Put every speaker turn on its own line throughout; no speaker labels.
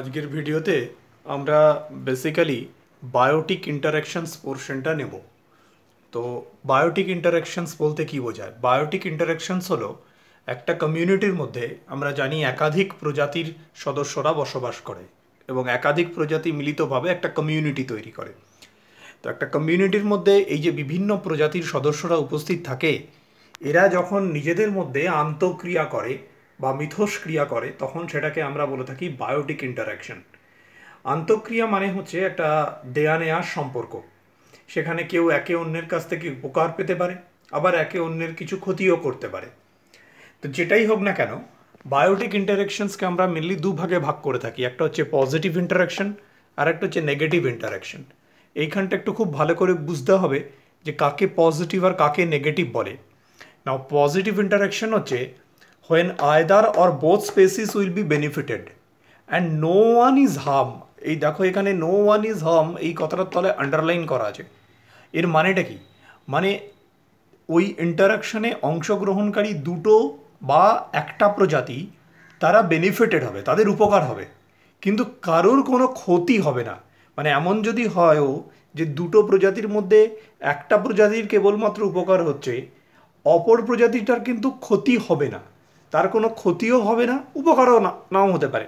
আজকের ভিডিওতে আমরা বেসিক্যালি বায়োটিক ইন্টারাকশানস পোর্শনটা নেব তো বায়োটিক ইন্টারাকশানস বলতে কি বোঝায় বায়োটিক ইন্টারাকশানস হলো একটা কমিউনিটির মধ্যে আমরা জানি একাধিক প্রজাতির সদস্যরা বসবাস করে এবং একাধিক প্রজাতি মিলিতভাবে একটা কমিউনিটি তৈরি করে তো একটা কমিউনিটির মধ্যে এই যে বিভিন্ন প্রজাতির সদস্যরা উপস্থিত থাকে এরা যখন নিজেদের মধ্যে আন্তঃক্রিয়া করে বা মিথস্ক্রিয়া করে তখন সেটাকে আমরা বলে থাকি বায়োটিক ইন্টারাকশন আন্তঃক্রিয়া মানে হচ্ছে একটা দেয়া নেয়ার সম্পর্ক সেখানে কেউ একে অন্যের কাছ থেকে উপকার পেতে পারে আবার একে অন্যের কিছু ক্ষতিও করতে পারে তো যেটাই হোক না কেন বায়োটিক ইন্টারাকশনসকে আমরা মেনলি দুভাগে ভাগ করে থাকি একটা হচ্ছে পজিটিভ ইন্টারাকশন আর একটা হচ্ছে নেগেটিভ ইন্টারাকশন এইখানটা একটু খুব ভালো করে বুঝতে হবে যে কাকে পজিটিভ আর কাকে নেগেটিভ বলে নাও পজিটিভ ইন্টারাকশন হচ্ছে when either or both species will be benefited and no one is harm এই দেখো এখানে নো ওয়ান ইজ হার্ম এই কথাটার তলে আন্ডারলাইন করা আছে এর মানেটা কি মানে ওই ইন্টারাকশনে অংশগ্রহণকারী দুটো বা একটা প্রজাতি তারা বেনিফিটেড হবে তাদের উপকার হবে কিন্তু কারোর কোনো ক্ষতি হবে না মানে এমন যদি হয়ও যে দুটো প্রজাতির মধ্যে একটা প্রজাতির কেবলমাত্র উপকার হচ্ছে অপর প্রজাতিটার কিন্তু ক্ষতি হবে না তার কোনো ক্ষতিও হবে না উপকারও নাও হতে পারে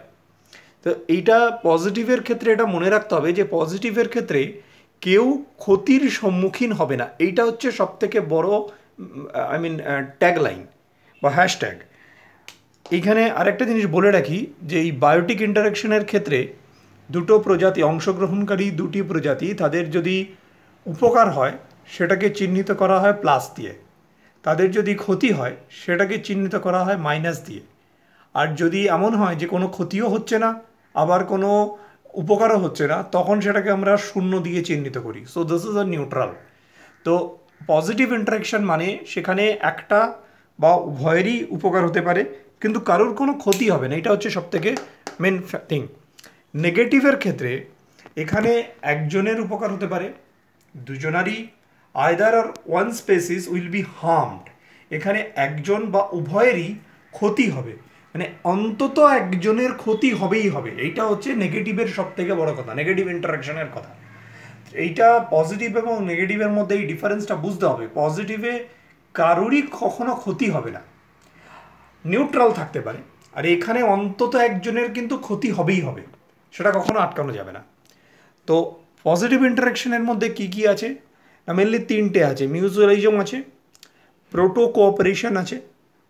তো এইটা পজিটিভের ক্ষেত্রে এটা মনে রাখতে হবে যে পজিটিভের ক্ষেত্রে কেউ ক্ষতির সম্মুখীন হবে না এইটা হচ্ছে সবথেকে বড়ো আই মিন ট্যাগলাইন বা হ্যাশট্যাগ এইখানে আরেকটা জিনিস বলে রাখি যে এই বায়োটিক ইন্টারাকশনের ক্ষেত্রে দুটো প্রজাতি অংশগ্রহণকারী দুটি প্রজাতি তাদের যদি উপকার হয় সেটাকে চিহ্নিত করা হয় প্লাস দিয়ে তাদের যদি ক্ষতি হয় সেটাকে চিহ্নিত করা হয় মাইনাস দিয়ে আর যদি এমন হয় যে কোনো ক্ষতিও হচ্ছে না আবার কোনো উপকারও হচ্ছে না তখন সেটাকে আমরা শূন্য দিয়ে চিহ্নিত করি so this is a neutral তো পজিটিভ ইন্টারাকশান মানে সেখানে একটা বা উভয়েরই উপকার হতে পারে কিন্তু কারোর কোনো ক্ষতি হবে না এটা হচ্ছে সবথেকে মেন থিং নেগেটিভের ক্ষেত্রে এখানে একজনের উপকার হতে পারে দুজনারই আয়দার আর one species will be harmed এখানে একজন বা উভয়েরই ক্ষতি হবে মানে অন্তত একজনের ক্ষতি হবেই হবে এইটা হচ্ছে নেগেটিভের সব থেকে বড় কথা নেগেটিভ ইন্টারাকশনের কথা এইটা পজিটিভ এবং নেগেটিভের মধ্যে এই ডিফারেন্সটা বুঝতে হবে পজিটিভে কারোরই কখনো ক্ষতি হবে না নিউট্রাল থাকতে পারে আর এখানে অন্তত একজনের কিন্তু ক্ষতি হবেই হবে সেটা কখনো আটকানো যাবে না তো পজিটিভ ইন্টারাকশনের মধ্যে কি কি আছে মেনলি তিনটে আছে মিউচুয়ালিজম আছে প্রোটো কোঅপারেশন আছে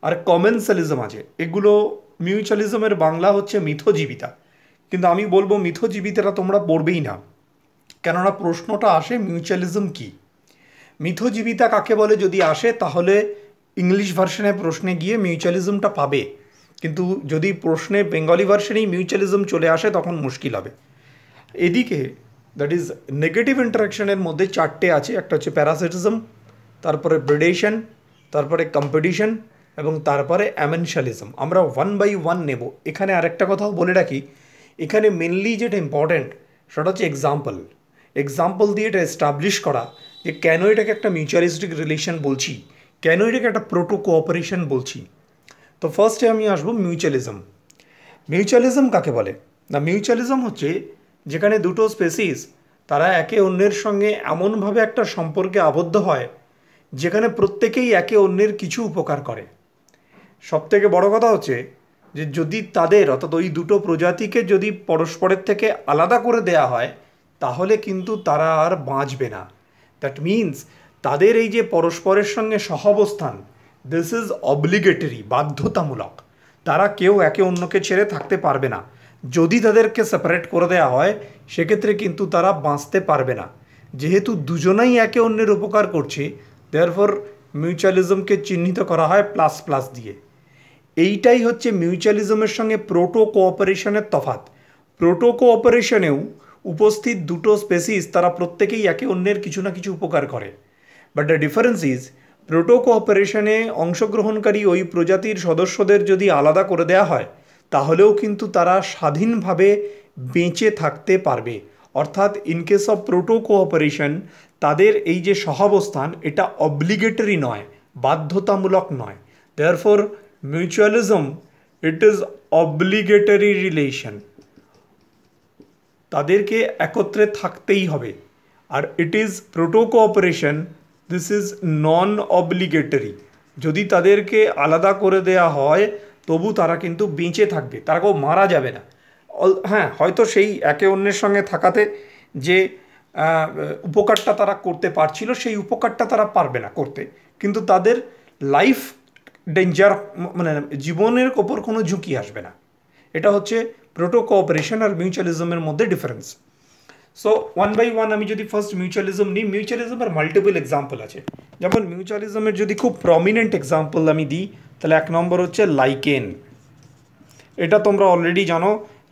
আর কমেন্সালিজম আছে এগুলো মিউচুয়ালিজমের বাংলা হচ্ছে মিথজীবিতা কিন্তু আমি বলবো মিথজীবিতাটা তোমরা পড়বেই না কেননা প্রশ্নটা আসে মিউচুয়ালিজম কি মিথজীবিতা কাকে বলে যদি আসে তাহলে ইংলিশ ভার্সনে প্রশ্নে গিয়ে মিউচুয়ালিজমটা পাবে কিন্তু যদি প্রশ্নে বেঙ্গলি ভার্সনেই মিউচুয়ালিজম চলে আসে তখন মুশকিল হবে এদিকে দ্যাট ইজ নেগেটিভ ইন্টারাকশনের মধ্যে চারটে আছে একটা হচ্ছে প্যারাসিটিজম তারপরে ব্রিডেশন তারপরে কম্পিটিশন এবং তারপরে অ্যামেনশালিজম আমরা ওয়ান বাই ওয়ান নেব এখানে আরেকটা কথাও বলে রাখি এখানে মেনলি যেটা ইম্পর্ট্যান্ট সেটা হচ্ছে এক্সাম্পল এক্সাম্পল দিয়ে এটা এস্টাবলিশ করা যে কেন এটাকে একটা মিউচুয়ালিস্টিক রিলেশন বলছি কেন এটাকে একটা প্রোটো কোঅপারেশন বলছি তো ফার্স্টে আমি আসবো মিউচুয়ালিজম মিউচুয়ালিজম কাকে বলে না মিউচুয়ালিজম হচ্ছে যেখানে দুটো স্পেসিস তারা একে অন্যের সঙ্গে এমনভাবে একটা সম্পর্কে আবদ্ধ হয় যেখানে প্রত্যেকেই একে অন্যের কিছু উপকার করে সবথেকে বড় কথা হচ্ছে যে যদি তাদের অর্থাৎ ওই দুটো প্রজাতিকে যদি পরস্পরের থেকে আলাদা করে দেয়া হয় তাহলে কিন্তু তারা আর বাঁচবে না দ্যাট মিন্স তাদের এই যে পরস্পরের সঙ্গে সহাবস্থান দিস ইজ অব্লিগেটরি বাধ্যতামূলক তারা কেউ একে অন্যকে ছেড়ে থাকতে পারবে না যদি তাদেরকে সেপারেট করে দেওয়া হয় সেক্ষেত্রে কিন্তু তারা বাঁচতে পারবে না যেহেতু দুজনেই একে অন্যের উপকার করছে দেয়ারফর মিউচুয়ালিজমকে চিহ্নিত করা হয় প্লাস প্লাস দিয়ে এইটাই হচ্ছে মিউচুয়ালিজমের সঙ্গে প্রোটো কোঅপারেশনের তফাত প্রোটো কোঅপারেশনেও উপস্থিত দুটো স্পেসিস তারা প্রত্যেকেই একে অন্যের কিছু না কিছু উপকার করে but the difference is proto কোঅপারেশনে অংশগ্রহণকারী ওই প্রজাতির সদস্যদের যদি আলাদা করে দেয়া হয় তাহলেও কিন্তু তারা স্বাধীনভাবে বেঁচে থাকতে পারবে অর্থাৎ ইনকেস অফ প্রোটো কোঅপারেশন তাদের এই যে সহাবস্থান এটা অব্লিগেটরি নয় বাধ্যতামূলক নয় there for mutualism it is obligatory relation তাদেরকে একত্রে থাকতেই হবে আর it is proto cooperation this is non obligatory যদি তাদেরকে আলাদা করে দেয়া হয় তবু তারা কিন্তু বেঁচে থাকবে তারা কেউ মারা যাবে না হ্যাঁ হয়তো সেই একে অন্যের সঙ্গে থাকাতে যে উপকারটা তারা করতে পারছিল সেই উপকারটা তারা পারবে না করতে কিন্তু তাদের লাইফ ডেঞ্জার মানে জীবনের ওপর কোনো ঝুঁকি আসবে না এটা হচ্ছে প্রোটো কোঅপারেশন আর মিউচুয়ালিজমের মধ্যে difference so one by one আমি যদি ফার্স্ট মিউচুয়ালিজম নিই মিউচুয়ালিজমের মাল্টিপল এক্সাম্পল আছে যেমন মিউচুয়ালিজমের যদি খুব প্রমিনেন্ট এক্সাম্পল আমি দিই তাহলে এক নম্বর হচ্ছে লাইকেন এটা তোমরা অলরেডি জানো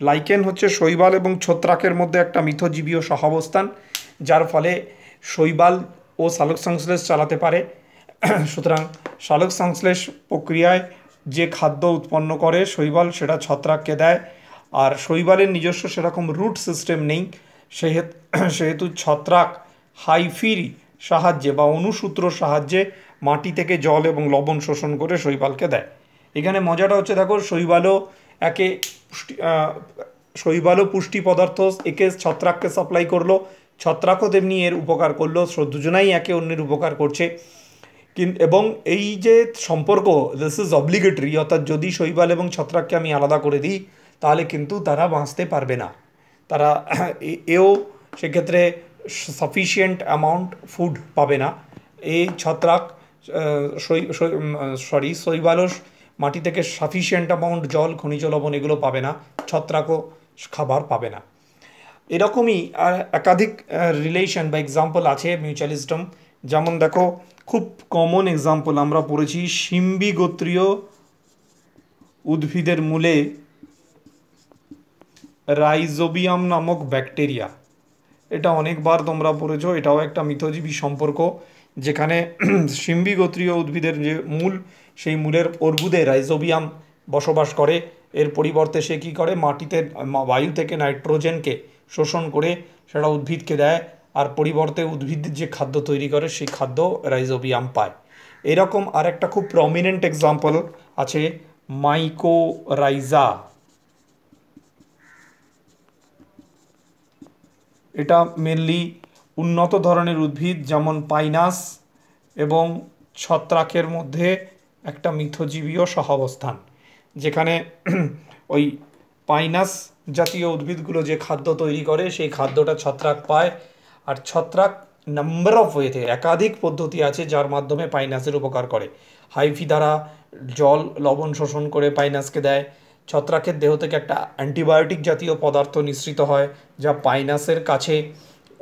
লাইকেন হচ্ছে শৈবাল এবং ছত্রাকের মধ্যে একটা মিথজীবীয় সহাবস্থান যার ফলে শৈবাল ও শালক সংশ্লেষ চালাতে পারে সুতরাং সালোক সংশ্লেষ প্রক্রিয়ায় যে খাদ্য উৎপন্ন করে শৈবাল সেটা ছত্রাককে দেয় আর শৈবালের নিজস্ব সেরকম রুট সিস্টেম নেই সেহেতু ছত্রাক হাইফির সাহায্যে বা অনুসূত্র সাহায্যে মাটি থেকে জল এবং লবণ শোষণ করে শৈবালকে দেয় এখানে মজাটা হচ্ছে দেখো শৈবালও একে শৈবালও পুষ্টি পদার্থ একে ছত্রাককে সাপ্লাই করলো ছত্রাকও তেমনি এর উপকার করলো দুজনাই একে অন্যের উপকার করছে কিন এবং এই যে সম্পর্ক দিস ইজ অব্লিগেটরি অর্থাৎ যদি শৈবাল এবং ছত্রাককে আমি আলাদা করে দিই তাহলে কিন্তু তারা বাঁচতে পারবে না তারা এও সেক্ষেত্রে সাফিসিয়েন্ট অ্যামাউন্ট ফুড পাবে না এই ছত্রাক সরি শৈবালস মাটি থেকে সাফিসিয়েন্ট অ্যামাউন্ট জল খনিজ লবণ এগুলো পাবে না ছত্রাকও খাবার পাবে না এরকমই একাধিক রিলেশন বা এক্সাম্পল আছে মিউচুয়ালিস্টম যেমন দেখো খুব কমন এক্সাম্পল আমরা পড়েছি সিম্বি গোত্রীয় উদ্ভিদের মূলে রাইজোবিয়াম নামক ব্যাকটেরিয়া এটা অনেকবার তোমরা পড়েছো এটাও একটা মিথজীবী সম্পর্ক যেখানে সিম্বি গোত্রীয় উদ্ভিদের যে মূল সেই মূলের অর্বুদে রাইজোবিয়াম বসবাস করে এর পরিবর্তে সে কী করে মাটিতে বায়ু থেকে নাইট্রোজেনকে শোষণ করে সেটা উদ্ভিদকে দেয় আর পরিবর্তে উদ্ভিদ যে খাদ্য তৈরি করে সেই খাদ্য রাইজোবিয়াম পায় এরকম আর একটা খুব প্রমিনেন্ট এক্সাম্পল আছে মাইকোরাইজা এটা মেনলি উন্নত ধরনের উদ্ভিদ যেমন পাইনাস এবং ছত্রাকের মধ্যে একটা মিথজীবীয় সহাবস্থান যেখানে ওই পাইনাস জাতীয় উদ্ভিদগুলো যে খাদ্য তৈরি করে সেই খাদ্যটা ছত্রাক পায় আর ছত্রাক নাম্বার অফ ওয়েতে একাধিক পদ্ধতি আছে যার মাধ্যমে পাইনাসের উপকার করে হাইফি দ্বারা জল লবণ শোষণ করে পাইনাসকে দেয় ছত্রাকের দেহ থেকে একটা অ্যান্টিবায়োটিক জাতীয় পদার্থ নিঃসৃত হয় যা পাইনাসের কাছে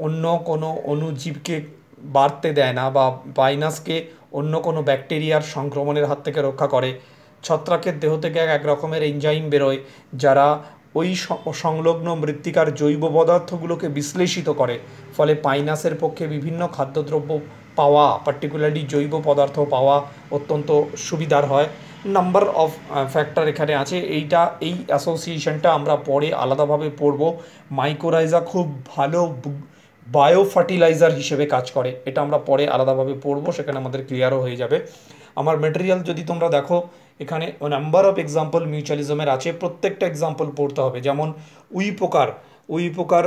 অন্য কোনো অণুজীবকে বাড়তে দেয় না বা ভাইনাসকে অন্য কোনো ব্যাকটেরিয়ার সংক্রমণের হাত থেকে রক্ষা করে ছত্রাকের দেহ থেকে এক রকমের এনজাইম বেরোয় যারা ওই সংলগ্ন মৃত্তিকার জৈব পদার্থগুলোকে বিশ্লেষিত করে ফলে পাইনাসের পক্ষে বিভিন্ন খাদ্যদ্রব্য পাওয়া পার্টিকুলারলি জৈব পদার্থ পাওয়া অত্যন্ত সুবিধার হয় নাম্বার অফ ফ্যাক্টর এখানে আছে এইটা এই অ্যাসোসিয়েশনটা আমরা পরে আলাদাভাবে পড়ব মাইকোরাইজা খুব ভালো বায়ো ফার্টিলাইজার হিসেবে কাজ করে এটা আমরা পরে আলাদাভাবে পড়বো সেখানে আমাদের ক্লিয়ারও হয়ে যাবে আমার মেটেরিয়াল যদি তোমরা দেখো এখানে নাম্বার অফ এক্সাম্পল মিউচুয়ালিজমের আছে প্রত্যেকটা এক্সাম্পল পড়তে হবে যেমন উই প্রকার উই প্রকার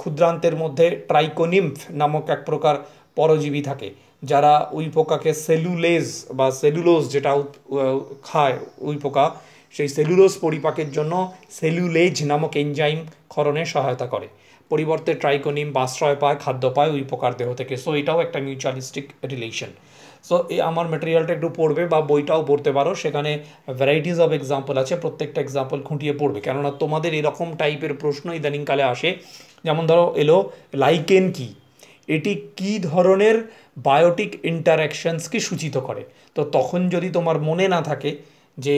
ক্ষুদ্রান্তের মধ্যে ট্রাইকোনিম্ফ নামক এক প্রকার পরজীবী থাকে যারা উই পোকাকে সেলুলেজ বা সেলুলোজ যেটা খায় উই পোকা সেই সেলুলোজ পরিপাকের জন্য সেলুলেজ নামক এনজাইম ক্ষরণে সহায়তা করে পরিবর্তে ট্রাইকোনিম বাশ্রয় পায় খাদ্য পায় ওই উপকার দেহ থেকে সো এটাও একটা মিউচুয়ালিস্টিক রিলেশন সো এই আমার মেটেরিয়ালটা একটু পড়বে বা বইটাও পড়তে পারো সেখানে ভ্যারাইটিস অফ এক্সাম্পল আছে প্রত্যেকটা এক্সাম্পল খুঁটিয়ে পড়বে কেননা তোমাদের এরকম টাইপের প্রশ্ন ইদানিংকালে আসে যেমন ধরো এলো লাইকেন কি এটি কি ধরনের বায়োটিক ইন্টারাকশানসকে সূচিত করে তো তখন যদি তোমার মনে না থাকে যে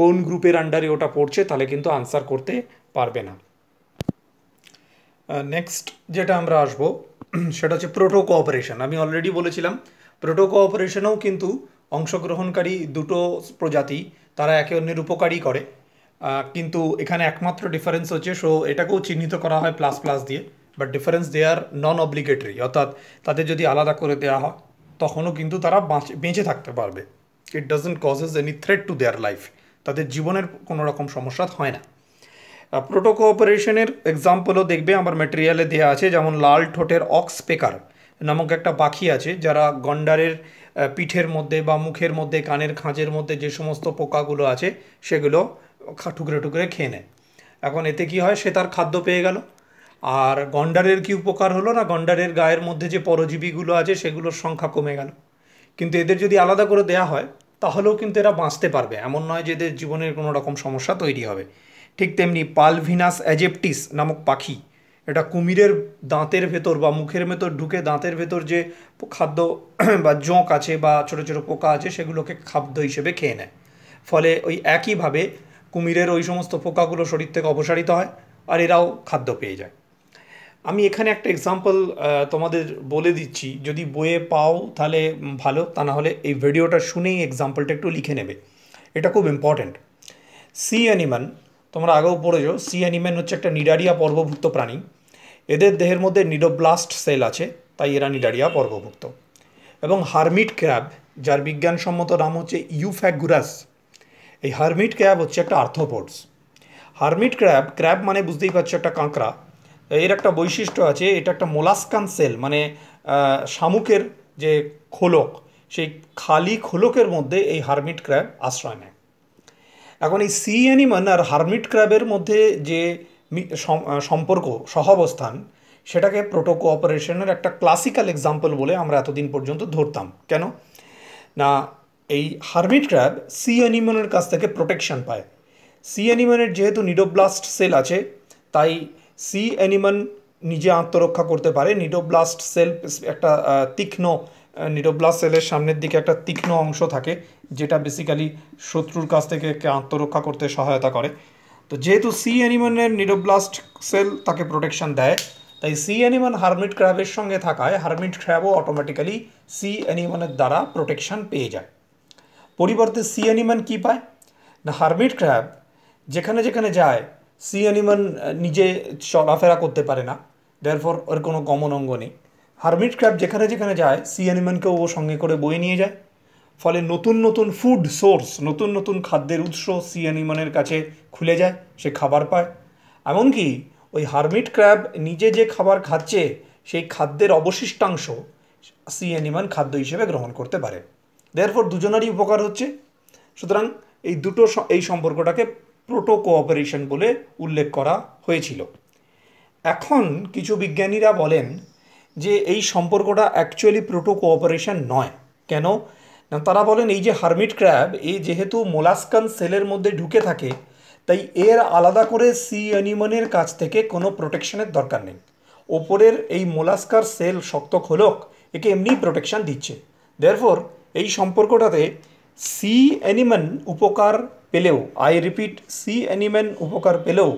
কোন গ্রুপের আন্ডারে ওটা পড়ছে তাহলে কিন্তু আনসার করতে পারবে না নেক্সট যেটা আমরা আসব সেটা হচ্ছে প্রোটো কোঅপারেশন আমি অলরেডি বলেছিলাম প্রোটো কোঅপারেশনেও কিন্তু অংশগ্রহণকারী দুটো প্রজাতি তারা একে অন্যের উপকারী করে কিন্তু এখানে একমাত্র ডিফারেন্স হচ্ছে সো এটাকেও চিহ্নিত করা হয় প্লাস প্লাস দিয়ে but difference they are non obligatory অর্থাৎ তাদের যদি আলাদা করে দেওয়া হয় তখনও কিন্তু তারা বেঁচে থাকতে পারবে it doesn't causes any threat to their life তাদের জীবনের কোনো রকম সমস্যা হয় না প্রোটোকোঅপারেশনের এক্সাম্পলও দেখবে আমার ম্যাটেরিয়ালে দেওয়া আছে যেমন লাল ঠোঁটের অক্স পেকার নামক একটা পাখি আছে যারা গন্ডারের পিঠের মধ্যে বা মুখের মধ্যে কানের খাঁজের মধ্যে যে সমস্ত পোকাগুলো আছে সেগুলো টুকরে টুকরে খেয়ে নেয় এখন এতে কি হয় সে তার খাদ্য পেয়ে গেল আর গন্ডারের কি উপকার হলো না গন্ডারের গায়ের মধ্যে যে পরজীবীগুলো আছে সেগুলোর সংখ্যা কমে গেল কিন্তু এদের যদি আলাদা করে দেয়া হয় তাহলেও কিন্তু এরা বাঁচতে পারবে এমন নয় যে এদের জীবনের কোনো রকম সমস্যা তৈরি হবে ঠিক তেমনি পালভিনাস অ্যাজেপটিস নামক পাখি এটা কুমিরের দাঁতের ভেতর বা মুখের ভেতর ঢুকে দাঁতের ভেতর যে খাদ্য বা জোঁক আছে বা ছোট ছোট পোকা আছে সেগুলোকে খাদ্য হিসেবে খেয়ে নেয় ফলে ওই একইভাবে কুমিরের ওই সমস্ত পোকাগুলো শরীর থেকে অপসারিত হয় আর এরাও খাদ্য পেয়ে যায় আমি এখানে একটা এক্সাম্পল তোমাদের বলে দিচ্ছি যদি বইয়ে পাও তাহলে ভালো তা না হলে এই ভিডিওটা শুনেই এক্সাম্পলটা একটু লিখে নেবে এটা খুব ইম্পর্ট্যান্ট সি অ্যানিম্যান তোমরা আগেও পড়েছ সি অ্যানিমেন হচ্ছে একটা নিডারিয়া পর্বভুক্ত প্রাণী এদের দেহের মধ্যে নিডোব্লাস্ট সেল আছে তাই এরা নিডারিয়া পর্বভুক্ত এবং হারমিট ক্র্যাব যার বিজ্ঞানসম্মত নাম হচ্ছে ইউফ্যাগুরাস এই হারমিট ক্র্যাব হচ্ছে একটা আর্থোপোডস হারমিট ক্র্যাব ক্র্যাব মানে বুঝতেই পারছো একটা কাঁকড়া এর একটা বৈশিষ্ট্য আছে এটা একটা মোলাস্কান সেল মানে শামুকের যে খোলক সেই খালি খোলকের মধ্যে এই হারমিট ক্র্যাব আশ্রয় নেয় এখন এই সি অ্যানিমান আর হারমিট ক্র্যাবের মধ্যে যে সম্পর্ক সহাবস্থান সেটাকে প্রোটোকো অপারেশনের একটা ক্লাসিক্যাল এক্সাম্পল বলে আমরা এতদিন পর্যন্ত ধরতাম কেন না এই হারমিট ক্র্যাব সি অ্যানিমনের কাছ থেকে প্রোটেকশন পায় সি অ্যানিমনের যেহেতু নিডোব্লাস্ট সেল আছে তাই সি অ্যানিমন নিজে আত্মরক্ষা করতে পারে নিডোব্লাস্ট সেল একটা তীক্ষ্ণ নিরোব্লাস সেলের সামনের দিকে একটা তীক্ষ্ণ অংশ থাকে যেটা বেসিক্যালি শত্রুর কাছ থেকে আত্মরক্ষা করতে সহায়তা করে তো যেহেতু সি অ্যানিমনের নিরোব্লাস্ট সেল তাকে প্রোটেকশন দেয় তাই সি অ্যানিমন হারমিট ক্র্যাবের সঙ্গে থাকায় হারমিট ক্র্যাবও অটোমেটিক্যালি সি অ্যানিমানের দ্বারা প্রোটেকশন পেয়ে যায় পরিবর্তে সি অ্যানিমান কী পায় না হারমিট ক্র্যাব যেখানে যেখানে যায় সি অ্যানিমন নিজে চলাফেরা করতে পারে না দেয়ার ফর ওর কোনো গমন অঙ্গ নেই হারমিট ক্র্যাব যেখানে যেখানে যায় সি অ্যানিম্যানকেও ও সঙ্গে করে বয়ে নিয়ে যায় ফলে নতুন নতুন ফুড সোর্স নতুন নতুন খাদ্যের উৎস সি অ্যানিম্যানের কাছে খুলে যায় সে খাবার পায় এমনকি ওই হারমিট ক্র্যাব নিজে যে খাবার খাচ্ছে সেই খাদ্যের অবশিষ্টাংশ সি অ্যানিম্যান খাদ্য হিসেবে গ্রহণ করতে পারে দেয়ারফর দুজনারই উপকার হচ্ছে সুতরাং এই দুটো এই সম্পর্কটাকে প্রোটো কোঅপারেশন বলে উল্লেখ করা হয়েছিল এখন কিছু বিজ্ঞানীরা বলেন যে এই সম্পর্কটা অ্যাকচুয়ালি প্রোটো কোঅপারেশন নয় কেন না তারা বলেন এই যে হারমিট ক্র্যাব এই যেহেতু মোলাস্কান সেলের মধ্যে ঢুকে থাকে তাই এর আলাদা করে সি অ্যানিমনের কাছ থেকে কোনো প্রোটেকশনের দরকার নেই ওপরের এই মোলাস্কার সেল শক্ত খোলক একে এমনি প্রোটেকশন দিচ্ছে দেয়ারফোর এই সম্পর্কটাতে সি অ্যানিম্যান উপকার পেলেও আই রিপিট সি অ্যানিমেন উপকার পেলেও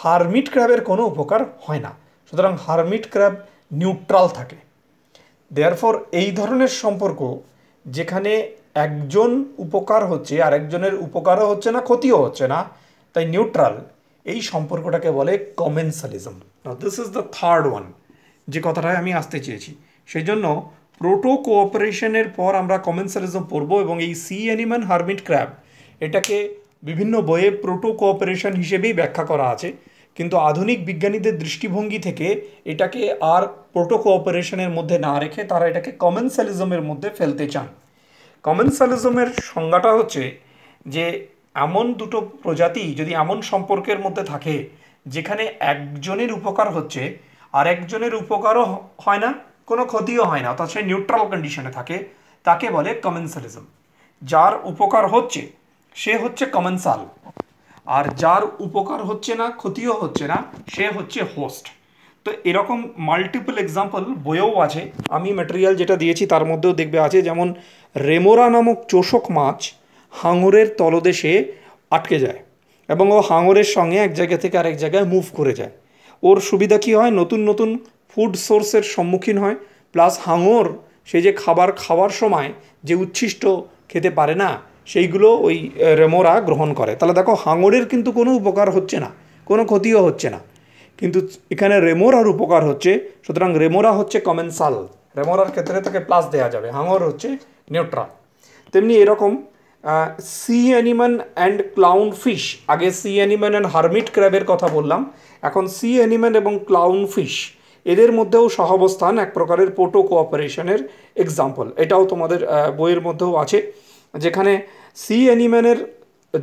হারমিট ক্র্যাবের কোনো উপকার হয় না সুতরাং হারমিট ক্র্যাব নিউট্রাল থাকে দেয়ারফর এই ধরনের সম্পর্ক যেখানে একজন উপকার হচ্ছে আরেকজনের উপকারও হচ্ছে না ক্ষতিও হচ্ছে না তাই নিউট্রাল এই সম্পর্কটাকে বলে commensalism this is the third one যে কথাটায় আমি আসতে চেয়েছি সেই জন্য প্রোটো কোঅপারেশনের পর আমরা কমেন্সালিজম পড়ব এবং এই সি অ্যানিম্যান হার্মিট ক্র্যাব এটাকে বিভিন্ন বইয়ে প্রোটো কোঅপারেশন হিসেবেই ব্যাখ্যা করা আছে কিন্তু আধুনিক বিজ্ঞানীদের দৃষ্টিভঙ্গি থেকে এটাকে আর প্রোটোকোঅপারেশনের মধ্যে না রেখে তারা এটাকে কমেন্সালিজমের মধ্যে ফেলতে চান কমেন্সালিজমের সংজ্ঞাটা হচ্ছে যে এমন দুটো প্রজাতি যদি এমন সম্পর্কের মধ্যে থাকে যেখানে একজনের উপকার হচ্ছে আর একজনের উপকারও হয় না কোনো ক্ষতিও হয় না অর্থাৎ সে নিউট্রাল কন্ডিশনে থাকে তাকে বলে কমেন্সালিজম যার উপকার হচ্ছে সে হচ্ছে কমেন্সাল আর যার উপকার হচ্ছে না ক্ষতিও হচ্ছে না সে হচ্ছে হোস্ট তো এরকম মাল্টিপল এক্সাম্পল বইয়েও আছে আমি ম্যাটেরিয়াল যেটা দিয়েছি তার মধ্যেও দেখবে আছে যেমন রেমোরা নামক চোষক মাছ হাঙরের তলদেশে আটকে যায় এবং ও হাঙরের সঙ্গে এক জায়গা থেকে আরেক জায়গায় মুভ করে যায় ওর সুবিধা কি হয় নতুন নতুন ফুড সোর্সের সম্মুখীন হয় প্লাস হাঙর সে যে খাবার খাওয়ার সময় যে উচ্ছিষ্ট খেতে পারে না সেইগুলো ওই রেমোরা গ্রহণ করে তাহলে দেখো হাঙরের কিন্তু কোনো উপকার হচ্ছে না কোনো ক্ষতিও হচ্ছে না কিন্তু এখানে রেমোরার উপকার হচ্ছে সুতরাং রেমোরা হচ্ছে কমেন্সাল রেমোরার ক্ষেত্রে তাকে প্লাস দেওয়া যাবে হাঙর হচ্ছে নিউট্রাল তেমনি এরকম sea anemone and clown fish আগে সি অ্যানিম্যান অ্যান্ড হারমিট ক্র্যাবের কথা বললাম এখন সি অ্যানিম্যান এবং ক্লাউন ফিশ এদের মধ্যেও সহাবস্থান এক প্রকারের পোটো কোঅপারেশনের এক্সাম্পল এটাও তোমাদের বইয়ের মধ্যেও আছে যেখানে সি অ্যানিম্যানের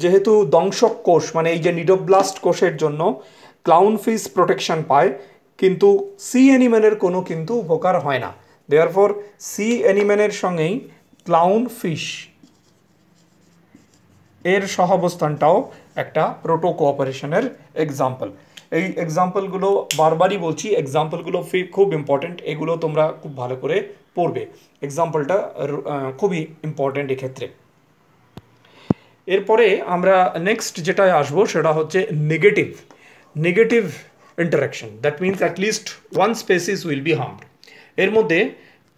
যেহেতু দংশক কোষ মানে এই যে নিডোব্লাস্ট কোষের জন্য ক্লাউন ফিস প্রোটেকশন পায় কিন্তু সি অ্যানিম্যানের কোনো কিন্তু উপকার হয় না দেয়ারফর সি অ্যানিম্যানের সঙ্গেই ক্লাউন ফিশ এর সহাবস্থানটাও একটা প্রোটো কোঅপারেশনের এক্সাম্পল এই এক্সাম্পলগুলো বারবারই বলছি এক্সাম্পলগুলো খুব ইম্পর্টেন্ট এগুলো তোমরা খুব ভালো করে পড়বে এক্সাম্পলটা খুবই ইম্পর্ট্যান্ট এক্ষেত্রে এরপরে আমরা নেক্সট যেটায় আসবো সেটা হচ্ছে negative negative interaction that means at least one species will be harmed এর মধ্যে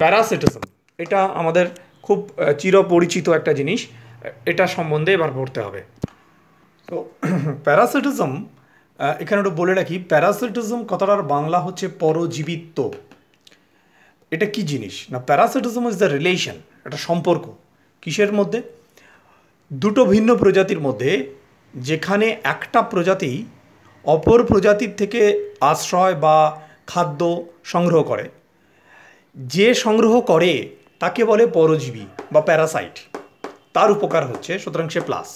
প্যারাসিটিজম এটা আমাদের খুব চিরপরিচিত একটা জিনিস এটা সম্বন্ধে এবার পড়তে হবে তো প্যারাসিটিজম এখানে একটু বলে রাখি প্যারাসিটিজম কথাটার বাংলা হচ্ছে পরজীবিত্ব এটা কি জিনিস না প্যারাসিটিজম ইজ দ্য রিলেশন একটা সম্পর্ক কিসের মধ্যে দুটো ভিন্ন প্রজাতির মধ্যে যেখানে একটা প্রজাতি অপর প্রজাতির থেকে আশ্রয় বা খাদ্য সংগ্রহ করে যে সংগ্রহ করে তাকে বলে পরজীবী বা প্যারাসাইট তার উপকার হচ্ছে সুতরাং সে প্লাস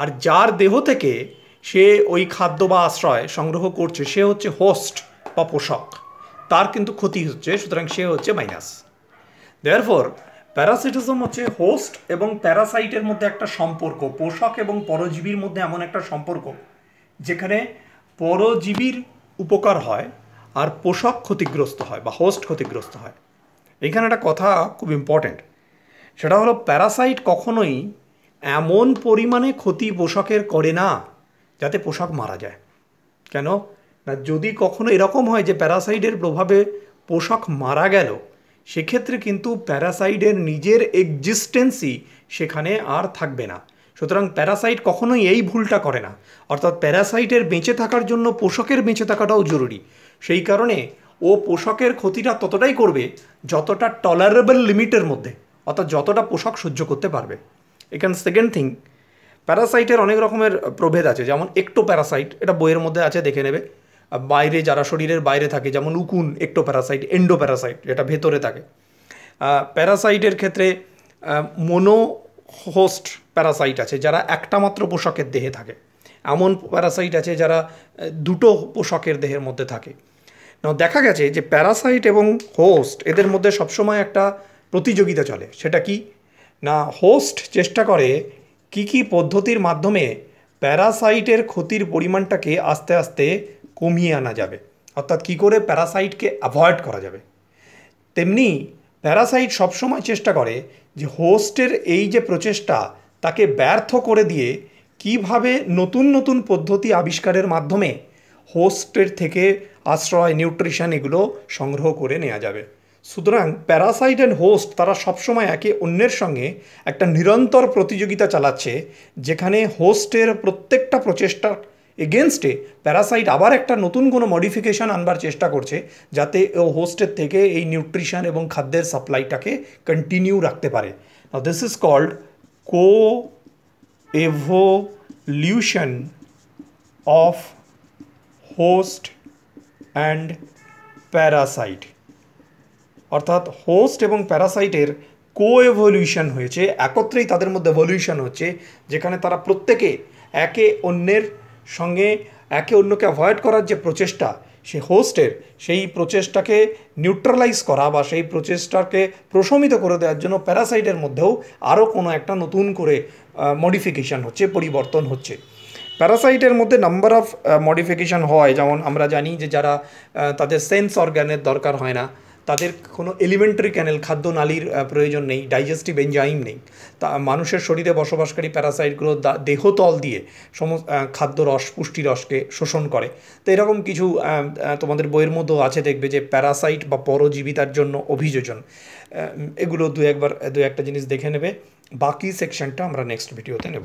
আর যার দেহ থেকে সে ওই খাদ্য বা আশ্রয় সংগ্রহ করছে সে হচ্ছে হোস্ট বা পোষক তার কিন্তু ক্ষতি হচ্ছে সুতরাং সে হচ্ছে মাইনাস দেয়ারফর প্যারাসিটিজম হচ্ছে হোস্ট এবং প্যারাসাইটের মধ্যে একটা সম্পর্ক পোষক এবং পরজীবীর মধ্যে এমন একটা সম্পর্ক যেখানে পরজীবীর উপকার হয় আর পোষক ক্ষতিগ্রস্ত হয় বা হোস্ট ক্ষতিগ্রস্ত হয় এখানে একটা কথা খুব ইম্পর্ট্যান্ট সেটা হলো প্যারাসাইট কখনোই এমন পরিমাণে ক্ষতি পোষকের করে না যাতে পোষক মারা যায় কেন না যদি কখনো এরকম হয় যে প্যারাসাইডের প্রভাবে পোশাক মারা গেল সেক্ষেত্রে কিন্তু প্যারাসাইডের নিজের এক্সিস্টেন্সই সেখানে আর থাকবে না সুতরাং প্যারাসাইট কখনোই এই ভুলটা করে না অর্থাৎ প্যারাসাইটের বেঁচে থাকার জন্য পোশাকের বেঁচে থাকাটাও জরুরি সেই কারণে ও পোশাকের ক্ষতিটা ততটাই করবে যতটা টলারেবল লিমিটের মধ্যে অর্থাৎ যতটা পোশাক সহ্য করতে পারবে এখানে সেকেন্ড থিং প্যারাসাইটের অনেক রকমের প্রভেদ আছে যেমন একটো প্যারাসাইট এটা বইয়ের মধ্যে আছে দেখে নেবে বাইরে যারা শরীরের বাইরে থাকে যেমন উকুন একটো প্যারাসাইট এন্ডো প্যারাসাইট যেটা ভেতরে থাকে প্যারাসাইটের ক্ষেত্রে মোনো হোস্ট প্যারাসাইট আছে যারা একটা মাত্র পোশাকের দেহে থাকে এমন প্যারাসাইট আছে যারা দুটো পোশাকের দেহের মধ্যে থাকে দেখা গেছে যে প্যারাসাইট এবং হোস্ট এদের মধ্যে সবসময় একটা প্রতিযোগিতা চলে সেটা কি না হোস্ট চেষ্টা করে কি কি পদ্ধতির মাধ্যমে প্যারাসাইটের ক্ষতির পরিমাণটাকে আস্তে আস্তে কমিয়ে আনা যাবে অর্থাৎ কী করে প্যারাসাইটকে অ্যাভয়েড করা যাবে তেমনি প্যারাসাইট সবসময় চেষ্টা করে যে হোস্টের এই যে প্রচেষ্টা তাকে ব্যর্থ করে দিয়ে কিভাবে নতুন নতুন পদ্ধতি আবিষ্কারের মাধ্যমে হোস্টের থেকে আশ্রয় নিউট্রিশন এগুলো সংগ্রহ করে নেওয়া যাবে সুতরাং প্যারাসাইট অ্যান্ড হোস্ট তারা সবসময় একে অন্যের সঙ্গে একটা নিরন্তর প্রতিযোগিতা চালাচ্ছে যেখানে হোস্টের প্রত্যেকটা প্রচেষ্টার এগেনস্টে প্যারাসাইট আবার একটা নতুন কোনো মডিফিকেশান আনবার চেষ্টা করছে যাতে ও হোস্টের থেকে এই নিউট্রিশন এবং খাদ্যের সাপ্লাইটাকে কন্টিনিউ রাখতে পারে this is called coevolution of host and parasite অর্থাৎ হোস্ট এবং প্যারাসাইটের কো এভলিউশন হয়েছে একত্রেই তাদের মধ্যে এভলিউশন হচ্ছে যেখানে তারা প্রত্যেকে একে অন্যের সঙ্গে একে অন্যকে অ্যাভয়েড করার যে প্রচেষ্টা সে হোস্টের সেই প্রচেষ্টাকে নিউট্রালাইজ করা বা সেই প্রচেষ্টাকে প্রশমিত করে দেওয়ার জন্য প্যারাসাইটের মধ্যেও আরও কোনো একটা নতুন করে মডিফিকেশান হচ্ছে পরিবর্তন হচ্ছে প্যারাসাইটের মধ্যে নাম্বার অফ মডিফিকেশান হয় যেমন আমরা জানি যে যারা তাদের সেন্স অর্গ্যানের দরকার হয় না তাদের কোনো এলিমেন্টারি ক্যানেল খাদ্য নালীর প্রয়োজন নেই ডাইজেস্টিভ এনজাইম নেই তা মানুষের শরীরে বসবাসকারী প্যারাসাইটগুলো দেহতল দিয়ে সমস্ত খাদ্য রস পুষ্টি রসকে শোষণ করে তো এরকম কিছু তোমাদের বইয়ের মধ্যেও আছে দেখবে যে প্যারাসাইট বা পরজীবিতার জন্য অভিযোজন এগুলো দু একবার দু একটা জিনিস দেখে নেবে বাকি সেকশনটা আমরা নেক্সট ভিডিওতে নেব